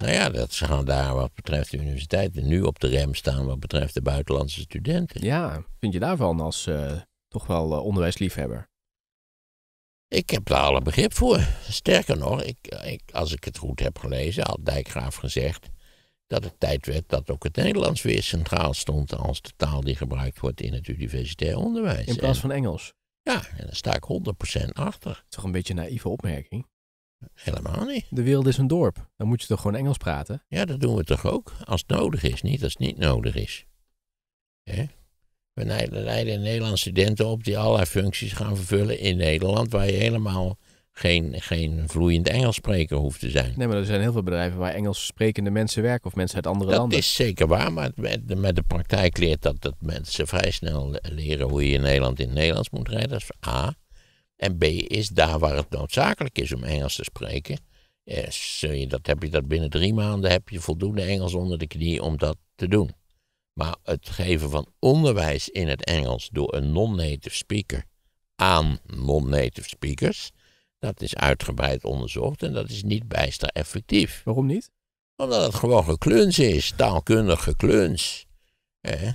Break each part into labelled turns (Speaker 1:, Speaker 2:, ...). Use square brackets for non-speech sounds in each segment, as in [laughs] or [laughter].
Speaker 1: Nou ja, dat ze gaan daar wat betreft de universiteiten nu op de rem staan wat betreft de buitenlandse studenten. Ja, vind je daarvan als eh, toch wel eh, onderwijsliefhebber? Ik heb daar alle begrip voor. Sterker nog, ik, ik, als ik het goed heb gelezen, had Dijkgraaf gezegd dat het tijd werd dat ook het Nederlands weer centraal stond als de taal die gebruikt wordt in het universitair onderwijs. In plaats van Engels? Ja, en daar sta ik 100% achter. Toch een beetje een naïeve opmerking? Helemaal niet. De wereld is een dorp. Dan moet je toch gewoon Engels praten? Ja, dat doen we toch ook? Als het nodig is, niet als het niet nodig is. We leiden Nederlandse studenten op die allerlei functies gaan vervullen in Nederland, waar je helemaal geen, geen vloeiend Engels spreker hoeft te zijn.
Speaker 2: Nee, maar er zijn heel veel bedrijven
Speaker 1: waar Engels sprekende mensen werken of mensen uit andere landen. Dat is zeker waar, maar met, met, de praktijk leert dat, dat mensen vrij snel leren hoe je in Nederland in het Nederlands moet rijden. Dat is A. En B is daar waar het noodzakelijk is om Engels te spreken. dat, heb je dat binnen drie maanden heb je voldoende Engels onder de knie om dat te doen. Maar het geven van onderwijs in het Engels door een non-native speaker aan non-native speakers, dat is uitgebreid onderzocht en dat is niet bijster effectief. Waarom niet? Omdat het gewoon gekluns is, taalkundig gekluns. Eh?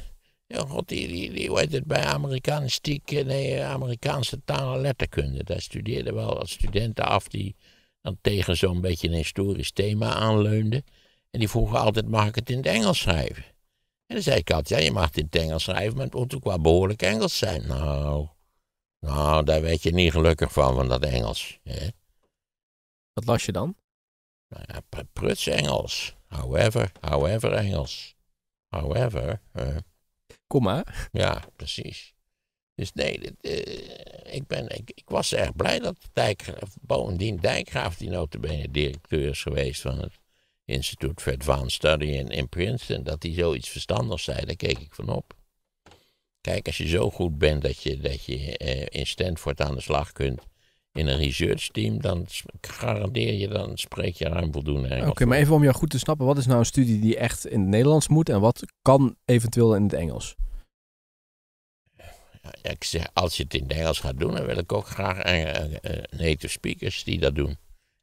Speaker 1: Ja, god, die, die, die het, bij Amerikanistiek, nee, eh, Amerikaanse taal en letterkunde. Daar studeerden wel studenten af die dan tegen zo'n beetje een historisch thema aanleunden. En die vroegen altijd, mag ik het in het Engels schrijven? En dan zei ik altijd, ja, je mag het in het Engels schrijven, maar het moet ook wel behoorlijk Engels zijn. Nou, nou daar weet je niet gelukkig van, van dat Engels. Hè? Wat las je dan? Nou ja, pruts Engels. However, however Engels. However, uh, maar. Ja, precies. Dus nee, eh, ik, ben, ik, ik, was erg blij dat Dijkgraaf, bovendien Dijkgraaf, die notabene directeur is geweest van het Instituut for Advanced Study in, Princeton, dat hij zoiets verstandigs zei, daar keek ik van op. Kijk, als je zo goed bent dat je, dat je eh, in Stanford aan de slag kunt, in een research team, dan garandeer je, dan spreek je ruim voldoende Engels. Oké, maar
Speaker 2: even om jou goed te snappen, wat is nou een studie die echt in het Nederlands moet en wat kan eventueel in het Engels?
Speaker 1: ik zeg, als je het in het Engels gaat doen, dan wil ik ook graag eh, eh, eh, native speakers die dat doen.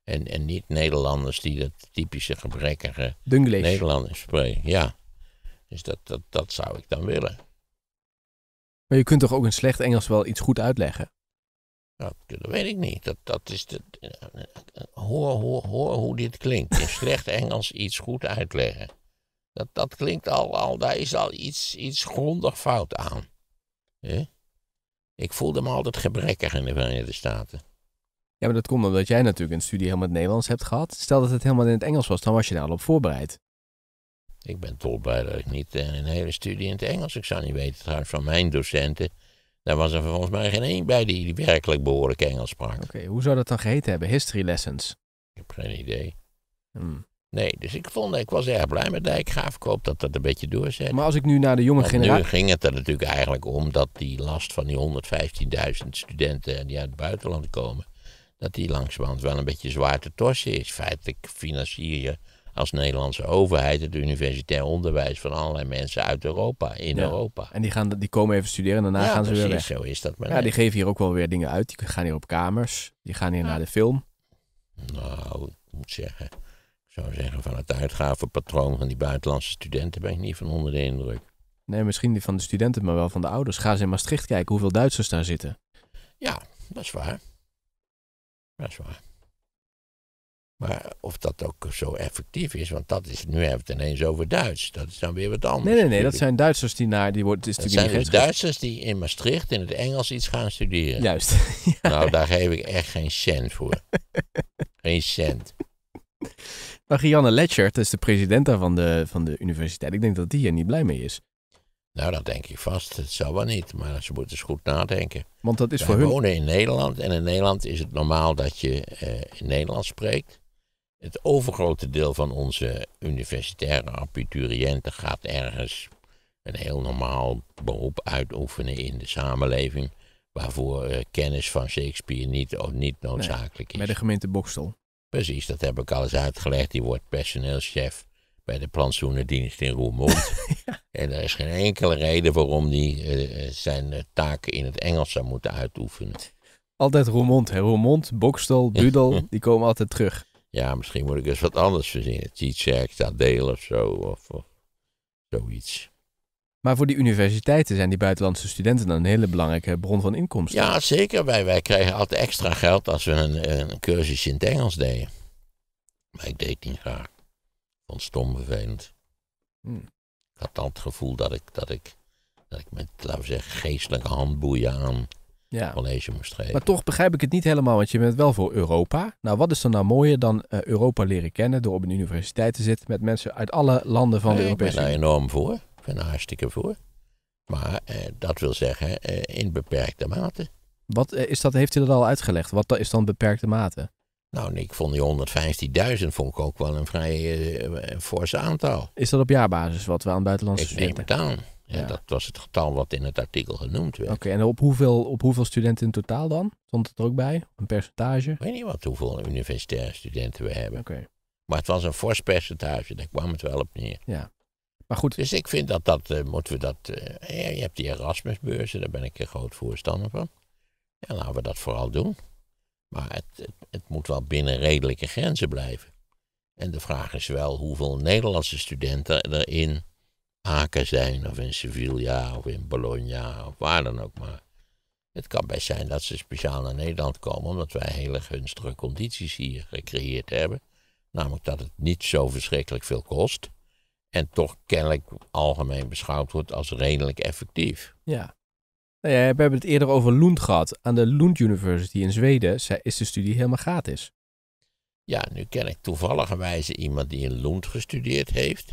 Speaker 1: En, en niet Nederlanders die dat typische gebrekkige Dunglish. Nederlanders spreken. Ja. Dus dat, dat, dat zou ik dan willen.
Speaker 2: Maar je kunt toch ook in slecht Engels wel iets goed uitleggen? Dat, weet ik niet.
Speaker 1: Dat, dat is eh, hoor, hoor, hoor hoe dit klinkt. In slecht [laughs] Engels iets goed uitleggen. Dat, dat klinkt al, al, daar is al iets, iets grondig fout aan. Ik voelde me altijd gebrekkig in de Verenigde Staten.
Speaker 2: Ja, maar dat komt omdat jij natuurlijk een studie helemaal in het Nederlands hebt gehad. Stel dat het helemaal in het Engels was, dan was
Speaker 1: je daar al op voorbereid. Ik ben toch blij dat ik niet eh, een hele studie in het Engels. Ik zou niet weten trouwens van mijn docenten daar was er volgens mij geen één bij die, die werkelijk behoorlijk Engels sprak. Oké,
Speaker 2: hoe zou dat dan geheten hebben? History lessons? Ik heb geen idee.
Speaker 1: Hmm. Nee, dus ik vond, ik was erg blij met Dijkgraaf. Ik hoop dat dat een beetje doorzet.
Speaker 2: Maar als ik nu naar de jonge generatie... nu
Speaker 1: ging het er natuurlijk eigenlijk om dat die last van die 115.000 studenten die uit het buitenland komen, dat die langzamerhand wel een beetje zwaar te torsen is. Feitelijk financier je als Nederlandse overheid het universitair onderwijs van allerlei mensen uit Europa, in Europa.
Speaker 2: En die, gaan, die komen even studeren en daarna gaan ze weer weg. zo is dat. Maar ja, die geven hier ook wel weer dingen uit. Die gaan hier op
Speaker 1: kamers, die gaan hier naar de film. Nou, ik moet zeggen, ik zou zeggen van het uitgavenpatroon van die buitenlandse studenten ben ik niet van onder de indruk.
Speaker 2: Nee, misschien die van de studenten, maar wel van de ouders. Ga ze in Maastricht kijken hoeveel Duitsers daar zitten.
Speaker 1: Ja, dat is waar. Dat is waar. Maar of dat ook zo effectief is, want dat is, nu even ineens over Duits. Dat is dan weer wat anders. Nee, nee, nee, dat zijn
Speaker 2: Duitsers die naar, die wordt, dat zijn dus Duitsers
Speaker 1: die in Maastricht in het Engels iets gaan studeren. Juist. [laughs] Nou, daar geef ik echt geen cent voor. [laughs] geen cent. Maar Gianne
Speaker 2: Letchert is de president daar van de, van de universiteit. Ik denk dat die hier niet blij mee is. Nou, dat denk
Speaker 1: ik vast. Dat zal wel niet, maar ze moeten eens goed nadenken. Want dat is voor hun... wonen in Nederland en in Nederland is het normaal dat je eh, in Nederlands spreekt. Het overgrote deel van onze universitaire abiturienten gaat ergens een heel normaal beroep uitoefenen in de samenleving. Waarvoor eh, kennis van Shakespeare niet, of oh, niet noodzakelijk is. Bij de gemeente Bokstel. Precies, dat heb ik al eens uitgelegd. Die wordt personeelschef bij de plantsoenendienst in Roermond. [laughs] En er is geen enkele reden waarom die eh, zijn eh, taken in het Engels zou moeten uitoefenen. Altijd Roermond, hè? Roermond, Bokstel, [laughs] Budel, die komen altijd terug ja, misschien moet ik eens wat anders verzinnen. Iets of zo, of, of zoiets. Maar voor die universiteiten
Speaker 2: zijn die buitenlandse studenten dan een hele belangrijke bron van inkomsten.
Speaker 1: Ja, zeker. Wij, wij kregen altijd extra geld als we een, een cursus in het Engels deden. Maar ik deed niet graag. Vond stom vervelend. Hmm. Ik had dan het gevoel dat ik, dat ik, dat ik met, laten we zeggen, geestelijke handboeien aan ja. Maar
Speaker 2: toch begrijp ik het niet helemaal, want je bent wel voor Europa. Nou, wat is er nou mooier dan eh, Europa leren kennen door op een universiteit te zitten met mensen uit alle landen van de Europese Unie? Ik ben daar
Speaker 1: enorm voor. Ik ben er hartstikke voor. Maar eh, dat wil zeggen eh, in beperkte mate. Wat is dat, heeft u dat al uitgelegd? Wat is dan beperkte mate? Nou, ik vond die 115.000 vond ik ook wel een vrij fors aantal. Is dat op jaarbasis wat we aan buitenlandse studenten? Ik neem het aan ja. dat was het getal wat in het artikel genoemd werd.
Speaker 2: Oké, en op hoeveel, op hoeveel studenten in totaal dan? Stond het er ook bij? Een percentage? Ik
Speaker 1: weet niet wat hoeveel universitaire studenten we hebben. Oké. Maar het was een fors percentage, daar kwam het wel op neer. Ja. Maar goed. Dus ik vind dat dat, eh, moeten we dat, uh, je hebt die Erasmusbeurzen, daar ben ik een groot voorstander van. Ja, laten we dat vooral doen. Maar het, het, het moet wel binnen redelijke grenzen blijven. En de vraag is wel hoeveel Nederlandse studenten erin Aken zijn, of in Sevilla, of in Bologna, of waar dan ook maar. Het kan best zijn dat ze speciaal naar Nederland komen, omdat wij hele gunstige condities hier gecreëerd hebben. Namelijk dat het niet zo verschrikkelijk veel kost. En toch kennelijk algemeen beschouwd wordt als redelijk effectief.
Speaker 2: Ja. Nou ja
Speaker 1: we hebben het eerder over Lund gehad. Aan de Lund University in Zweden is de studie helemaal gratis. Ja, nu ken ik toevallig iemand die in Lund gestudeerd heeft.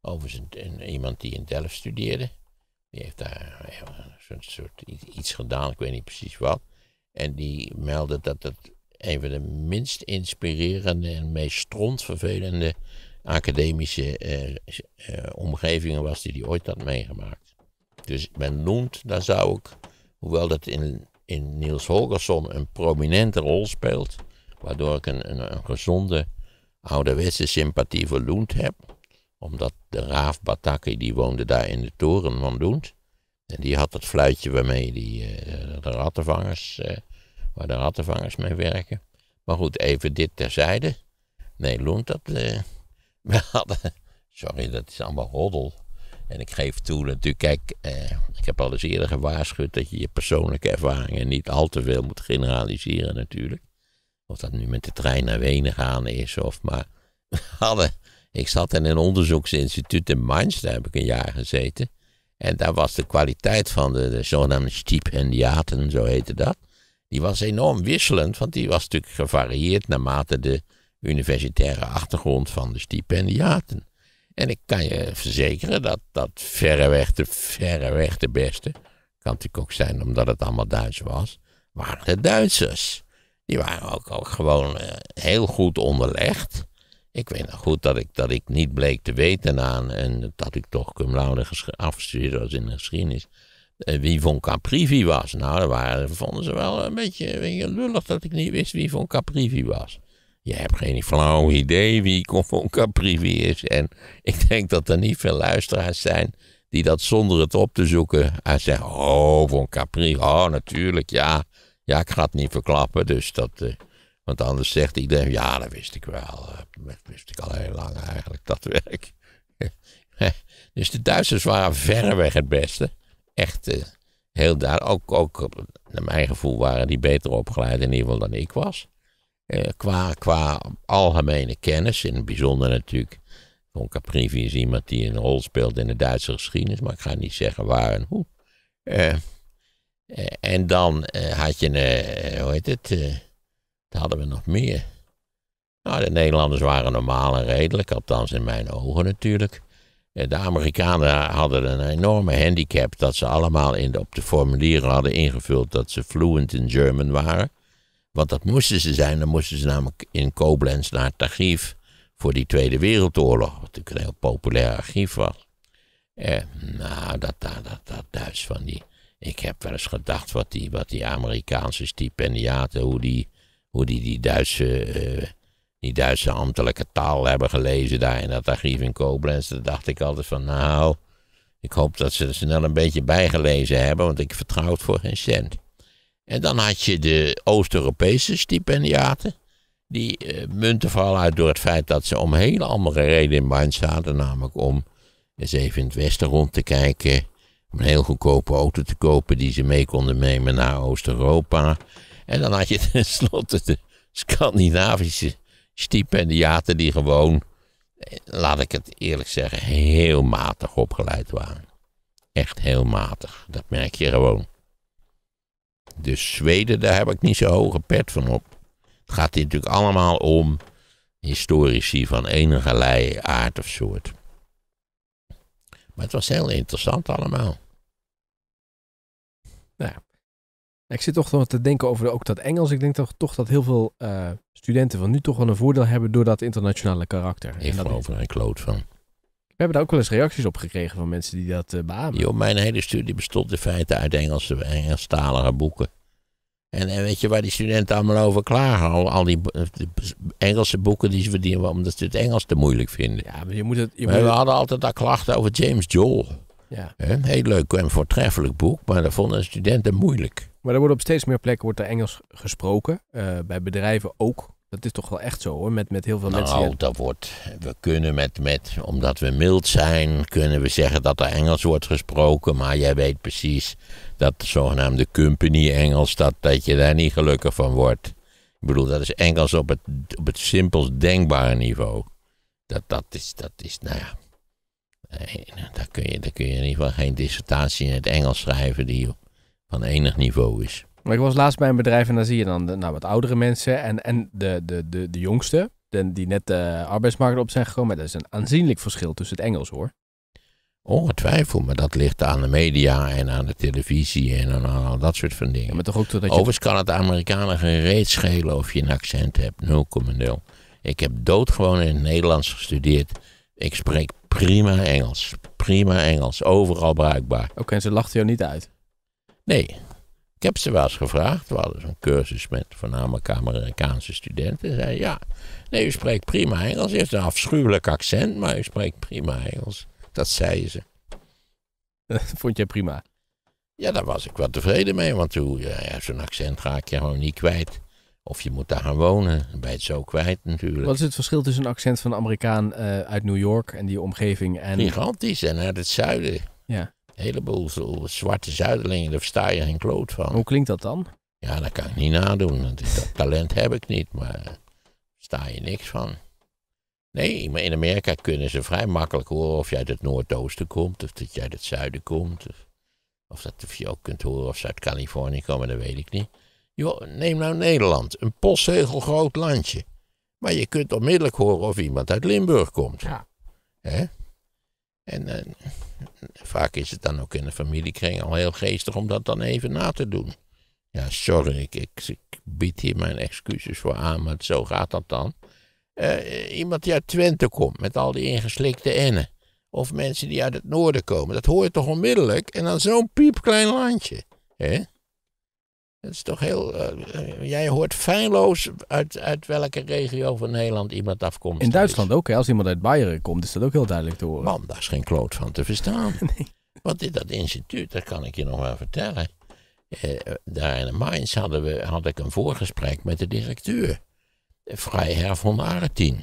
Speaker 1: Overigens een, iemand die in Delft studeerde. Die heeft daar zo'n soort iets gedaan, ik weet niet precies wat. En die meldde dat het een van de minst inspirerende en meest strontvervelende academische eh, eh, omgevingen was die hij ooit had meegemaakt. Dus men noemt, daar zou ik, hoewel dat in, in Niels Holgersson een prominente rol speelt, waardoor ik een, een, een gezonde ouderwetse sympathie voor Loent heb, omdat de raaf Bataki, die woonde daar in de toren van Doend. En die had het fluitje waarmee die, eh, de rattenvangers, eh, waar de rattenvangers mee werken. Maar goed, even dit terzijde. Nee, loont dat... Eh, [laughs] we hadden... Sorry, dat is allemaal roddel. En ik geef toe natuurlijk, kijk, eh, ik heb al eens eerder gewaarschuwd dat je je persoonlijke ervaringen niet al te veel moet generaliseren natuurlijk. Of dat nu met de trein naar Wenen gaan is of maar. [laughs] We hadden ik zat in een onderzoeksinstituut in Mainz, daar heb ik een jaar gezeten. En daar was de kwaliteit van de, de zogenaamde stipendiaten, zo heette dat. Die was enorm wisselend, want die was natuurlijk gevarieerd naarmate de universitaire achtergrond van de stipendiaten. En ik kan je verzekeren dat dat verreweg de, verreweg de beste, kan natuurlijk ook zijn omdat het allemaal Duits was, waren de Duitsers. Die waren ook, ook gewoon eh, heel goed onderlegd. Ik weet nog goed dat ik, dat ik niet bleek te weten aan, en dat ik toch cum laude afgestudeerd was in de geschiedenis, eh, wie von Caprivi was. Nou, daar waren, vonden ze wel een beetje, lullig dat ik niet wist wie von Caprivi was. Je hebt geen flauw idee wie von Caprivi is. En ik denk dat er niet veel luisteraars zijn die dat zonder het op te zoeken en eh, zeggen, oh, von Caprivi, oh, natuurlijk, ja. Ja, ik ga het niet verklappen, dus dat... Eh, want anders zegt iedereen, ja, dat wist ik wel. Eh, dat wist ik al heel lang eigenlijk, dat werk. [laughs] dus de Duitsers waren verreweg het beste. Echt uh, heel daar Ook, ook naar mijn gevoel waren die beter opgeleid in ieder geval dan ik was. Eh, qua, qua algemene kennis, in het bijzonder natuurlijk. Von Caprivi is iemand die een rol speelt in de Duitse geschiedenis, maar ik ga niet zeggen waar en hoe. en dan had je een, hoe heet het daar hadden we nog meer. Nou, de Nederlanders waren normaal en redelijk, althans in mijn ogen natuurlijk. Eh, de Amerikanen hadden een enorme handicap dat ze allemaal in op de formulieren hadden ingevuld dat ze fluent in German waren. Want dat moesten ze zijn, dan moesten ze namelijk in Koblenz naar het archief voor die Tweede Wereldoorlog, wat natuurlijk een heel populair archief was. Eh, nou, dat, dat, dat, dat Duits van die. Ik heb wel eens gedacht wat die, wat die Amerikaanse stipendiaten, hoe die hoe die, die, Duitse, eh, die Duitse ambtelijke taal hebben gelezen daar in dat archief in Koblenz. Daar dacht ik altijd van, nou, ik hoop dat ze er snel een beetje bijgelezen hebben, want ik vertrouw het voor geen cent. En dan had je de Oost-Europese stipendiaten. Die eh, munten vooral uit door het feit dat ze om hele andere redenen in Mainz zaten. Namelijk om eens even in het westen rond te kijken. Om een heel goedkope auto te kopen die ze mee konden nemen naar Oost-Europa. En dan had je [laughs] tenslotte de Scandinavische stipendiaten die gewoon, eh, laat ik het eerlijk zeggen, heel matig opgeleid waren. Echt heel matig, dat merk je gewoon. Dus Zweden, daar heb ik niet zo hoge pet van op. Het gaat hier natuurlijk allemaal om historici van enige aard of soort. Maar het was heel interessant allemaal.
Speaker 2: Nou, ik zit toch te denken over ook dat Engels. Ik denk toch, toch dat heel veel eh, studenten van nu toch wel een voordeel hebben door dat internationale karakter. Ik en dat
Speaker 1: een kloot van. We hebben daar ook wel eens reacties op gekregen van mensen die dat uh, beamen. mijn hele studie bestond in feite uit Engelse, Engelstalige boeken. En, en, weet je waar die studenten allemaal over klagen? Al, die, eh, Engelse boeken die ze verdienen, omdat ze het Engels te moeilijk vinden. Ja,
Speaker 2: maar je moet het, je We hadden
Speaker 1: altijd al klachten over James Joel. Ja. Een heel leuk en voortreffelijk boek, maar dat vonden studenten moeilijk.
Speaker 2: Maar er wordt op steeds meer plekken wordt er Engels gesproken. Eh, bij bedrijven ook. Dat is toch wel echt zo hoor, met, met heel veel mensen. Nou, dat wordt,
Speaker 1: we kunnen met, met, omdat we mild zijn, kunnen we zeggen dat er Engels wordt gesproken. Maar jij weet precies dat de zogenaamde company Engels, dat, dat je daar niet gelukkig van wordt. Ik bedoel, dat is Engels op het, op het simpelst denkbare niveau. Dat, dat, is, dat is, nou ja, nee, daar, kun je, daar kun je in ieder geval geen dissertatie in het Engels schrijven die op van enig niveau is.
Speaker 2: Maar ik was laatst bij een bedrijf en daar zie je dan nou, wat oudere mensen en, en de, de, de, de jongste, die net de arbeidsmarkt op zijn gekomen. Maar dat is een aanzienlijk verschil tussen het Engels hoor.
Speaker 1: Ongetwijfeld, maar dat ligt aan de media en aan de televisie en aan, al dat soort van dingen. maar toch ook je... Overigens kan het Amerikanen geen schelen of je een accent hebt, 0,0. Ik heb doodgewoon in het Nederlands gestudeerd. Ik spreek prima Engels. Prima Engels, overal bruikbaar. Oké, en ze lachten jou niet uit? Nee, ik heb ze wel eens gevraagd. We hadden zo'n cursus met voornamelijk Amerikaanse studenten. Zei ja, nee, u spreekt prima Engels. U heeft een afschuwelijk accent, maar u spreekt prima Engels. Dat zei ze. [laughs] vond jij prima? Ja, daar was ik wel tevreden mee, want ja, zo'n accent raak je gewoon niet kwijt. Of je moet daar gaan wonen, dan ben je het zo kwijt natuurlijk. Wat is het
Speaker 2: verschil tussen een accent van een Amerikaan eh,
Speaker 1: uit New York en die omgeving? En... Gigantisch, en uit het zuiden. Ja. Een heleboel zwarte zuidelingen, daar sta je geen kloot van. Hoe klinkt dat dan? Ja, dat kan ik niet nadoen. Dat talent heb ik niet, maar daar sta je niks van. Nee, maar in Amerika kunnen ze vrij makkelijk horen of jij uit het noordoosten komt, of dat jij uit het zuiden komt. Of, dat je ook kunt horen of ze uit Californië komen, dat weet ik niet. Yo, neem nou Nederland, een postzegelgroot groot landje. Maar je kunt onmiddellijk horen of iemand uit Limburg komt. Ja. Hè? En eh, vaak is het dan ook in de familiekring al heel geestig om dat dan even na te doen. Ja, sorry, ik, ik, bied hier mijn excuses voor aan, maar zo gaat dat dan. Eh, iemand die uit Twente komt met al die ingeslikte ennen. Of mensen die uit het noorden komen. Dat hoor je toch onmiddellijk? En dan zo'n piepklein landje. Hè? Het is toch heel. Eh, eh, jij hoort feilloos uit, uit welke regio van Nederland iemand afkomt. In
Speaker 2: Duitsland ook, hè? als iemand uit Bayern
Speaker 1: komt, is dat ook heel duidelijk te horen. Man, daar is geen kloot van te verstaan. [laughs] nee. Want dit, dat instituut, dat kan ik je nog wel vertellen. Eh, daar in Mainz hadden we, had ik een voorgesprek met de directeur. Vrijherr von Aretin.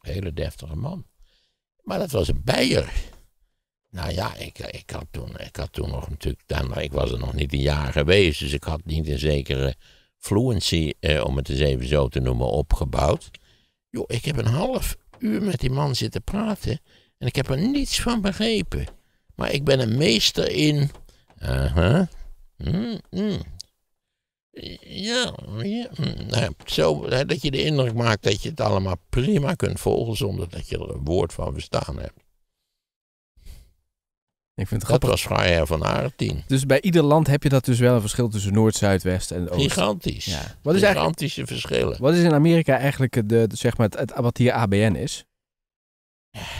Speaker 1: Een hele deftige man. Maar dat was een Beier. Nou ja, ik, ik, had toen, ik had toen nog natuurlijk, ik was er nog niet een jaar geweest, dus ik had niet een zekere fluency, eh, om het eens even zo te noemen, opgebouwd. Jo, ik heb een half uur met die man zitten praten en ik heb er niets van begrepen. Maar ik ben een meester in. Mm, mm. Ja, mm. Nou ja. zo hè, dat je de indruk maakt dat je het allemaal prima kunt volgen zonder dat je er een woord van verstaan hebt. Ik vind het dat was was Gaia van Aartien.
Speaker 2: Dus bij ieder land heb je dat dus wel een verschil tussen Noord, Zuid, en Oost. Gigantisch.
Speaker 1: Wat is Gigantische
Speaker 2: verschillen. Wat is in Amerika eigenlijk de, zeg maar het, wat hier ABN is?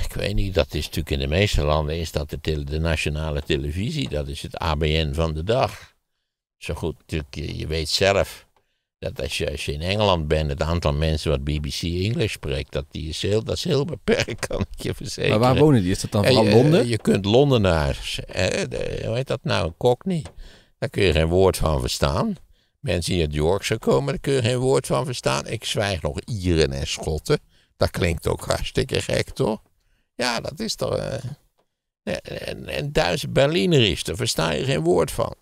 Speaker 1: Ik weet niet, dat is natuurlijk in de meeste landen is dat de, de nationale televisie. Dat is het ABN van de dag. Zo goed, natuurlijk, je weet zelf dat als je, als je in Engeland bent, het aantal mensen wat BBC Engels spreekt, dat, die is, heel, dat is heel beperkt, [laughs] kan ik je verzekeren. Maar waar wonen die? Is dat dan van eh, Londen? Je, kunt Londenaars, hoe heet dat nou, een cockney, daar kun je geen woord van verstaan. Mensen die uit Yorkshire komen, daar kun je geen woord van verstaan. Ik zwijg nog Ieren en Schotten. Dat klinkt ook hartstikke gek, toch? Ja, dat is toch... Eh, en, en Duitse Berliner is, daar versta je geen woord van.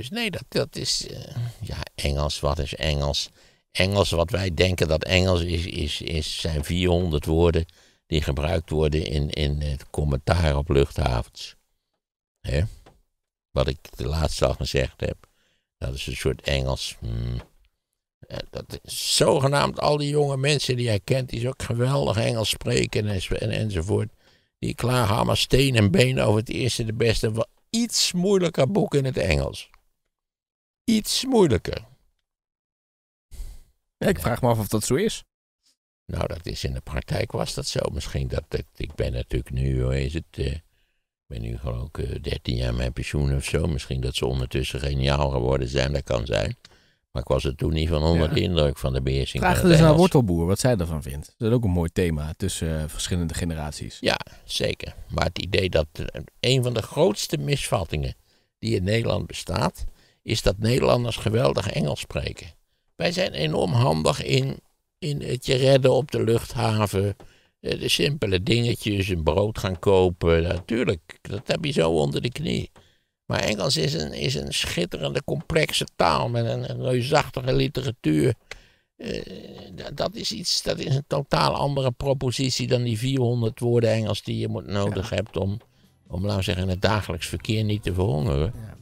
Speaker 1: Dus nee, dat, dat is. Eh, ja, Engels, wat is Engels? Engels, wat wij denken dat Engels is, is, is zijn 400 woorden die gebruikt worden in, in het commentaar op luchthavens. Hè? Wat ik de laatste al gezegd heb. Dat is een soort Engels. Hmm. Dat zogenaamd al die jonge mensen die hij kent, die zo geweldig Engels spreken en, enzovoort. Die klagen allemaal steen en been over het eerste de beste, wat iets moeilijker boek in het Engels iets moeilijker. ik vraag me af of dat zo is. Nou, dat is in de praktijk was dat zo. Misschien dat, ik ben natuurlijk nu, hoe is het, eh, ik ben nu gewoon ook 13 eh, jaar mijn pensioen of zo. Misschien dat ze ondertussen geniaal geworden zijn, dat kan zijn. Maar ik was er toen niet van onder de indruk van de beheersing. Vraag dus naar
Speaker 2: Wortelboer wat zij ervan vindt. Dat is ook een mooi thema
Speaker 1: tussen eh, verschillende generaties. Ja, zeker. Maar het idee dat een van de grootste misvattingen die in Nederland bestaat, is dat Nederlanders geweldig Engels spreken. Wij zijn enorm handig in, in het je redden op de luchthaven. Eh, de simpele dingetjes, een brood gaan kopen. Natuurlijk, dat heb je zo onder de knie. Maar Engels is een, is een schitterende, complexe taal met een reusachtige literatuur. Eh, dat is iets, dat is een totaal andere propositie dan die 400 woorden Engels die je moet nodig hebt om, om, laten zeggen, het dagelijks verkeer niet te verhongeren.
Speaker 2: Ja.